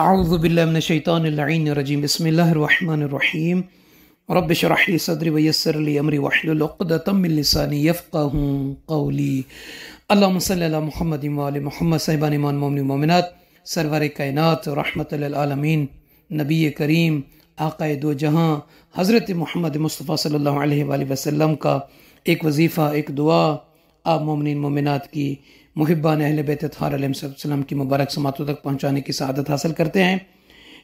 اعوذ باللہ من الشیطان اللعین الرجیم بسم اللہ الرحمن الرحیم رب شرح لی صدری ویسر لی امری وحلو لقدتم من لسانی یفقہ قولی اللہم صلی اللہ محمد وعال محمد صحبان امان مومن مومنات سرور کائنات رحمت للعالمین نبی کریم آقا دو جہاں حضرت محمد مصطفیٰ صلی اللہ علیہ وآلہ وسلم کا ایک وظیفہ ایک دعا آپ مومنین مومنات کی محبان اہل بیت بےتہار علیہ وسلم کی مبارک سماعتوں تک پہنچانے کی سعادت حاصل کرتے ہیں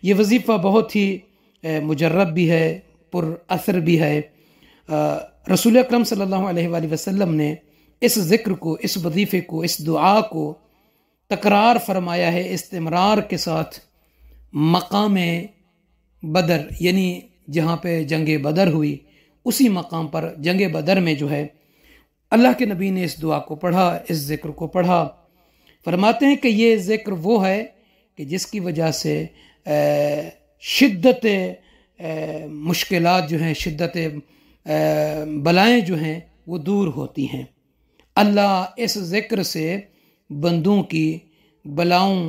یہ وظیفہ بہت ہی مجرب بھی ہے پر اثر بھی ہے رسول اکرم صلی اللہ علیہ وآلہ وسلم نے اس ذکر کو اس وظیفے کو اس دعا کو تکرار فرمایا ہے استمرار کے ساتھ مقام بدر یعنی جہاں پہ جنگ بدر ہوئی اسی مقام پر جنگ بدر میں جو ہے اللہ کے نبی نے اس دعا کو پڑھا اس ذکر کو پڑھا فرماتے ہیں کہ یہ ذکر وہ ہے کہ جس کی وجہ سے شدت مشکلات جو ہیں شدت بلائیں جو ہیں وہ دور ہوتی ہیں اللہ اس ذکر سے بندوں کی بلاؤں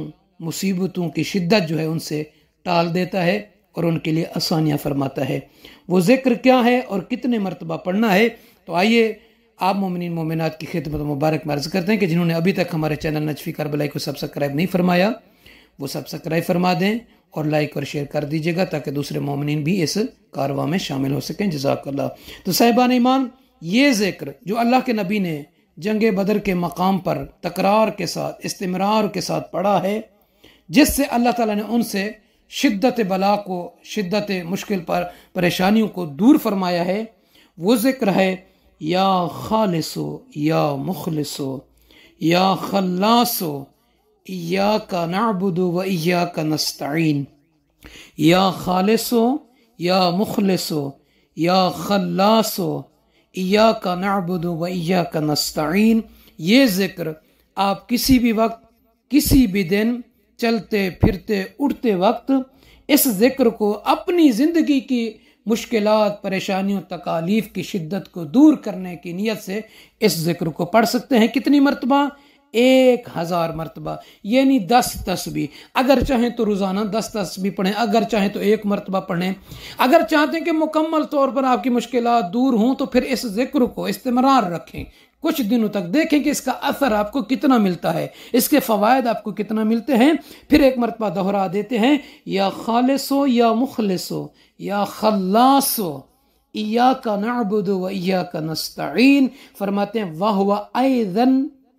مصیبتوں کی شدت جو ہے ان سے ٹال دیتا ہے اور ان کے لیے آسانیاں فرماتا ہے وہ ذکر کیا ہے اور کتنے مرتبہ پڑھنا ہے تو آئیے آپ مومنین مومنات کی خدمت و مبارک مرض کرتے ہیں کہ جنہوں نے ابھی تک ہمارے چینل نجفی کربلائی کو سبسکرائب نہیں فرمایا وہ سبسکرائب فرما دیں اور لائک اور شیئر کر دیجیے گا تاکہ دوسرے مومنین بھی اس کارواں میں شامل ہو سکیں جزاک اللہ تو صاحبان ایمان یہ ذکر جو اللہ کے نبی نے جنگ بدر کے مقام پر تکرار کے ساتھ استمرار کے ساتھ پڑھا ہے جس سے اللہ تعالیٰ نے ان سے شدت بلا کو شدت مشکل پر پریشانیوں کو دور فرمایا ہے وہ ذکر ہے یا خالص و یا مخلص و یا خلاص و یا کا نعبد و یا کا نستعین یا خالص و یا مخلص و یا خلاص و یا کا نعبد و یا کا نستعین یہ ذکر آپ کسی بھی وقت کسی بھی دن چلتے پھرتے اٹھتے وقت اس ذکر کو اپنی زندگی کی مشکلات پریشانیوں تکالیف کی شدت کو دور کرنے کی نیت سے اس ذکر کو پڑھ سکتے ہیں کتنی مرتبہ ایک ہزار مرتبہ یعنی دس تسبیح اگر چاہیں تو روزانہ دس تسبیح پڑھیں اگر چاہیں تو ایک مرتبہ پڑھیں اگر چاہتے ہیں کہ مکمل طور پر آپ کی مشکلات دور ہوں تو پھر اس ذکر کو استمرار رکھیں کچھ دنوں تک دیکھیں کہ اس کا اثر آپ کو کتنا ملتا ہے اس کے فوائد آپ کو کتنا ملتے ہیں پھر ایک مرتبہ دہرا دیتے ہیں یا خالص ہو یا مخلص ہو یا فرماتے ہیں واہ واہ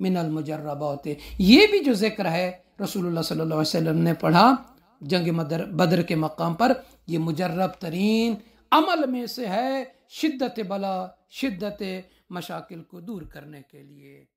من المجربات یہ بھی جو ذکر ہے رسول اللہ صلی اللہ علیہ وسلم نے پڑھا جنگ بدر کے مقام پر یہ مجرب ترین عمل میں سے ہے شدت بلا شدت مشاکل کو دور کرنے کے لیے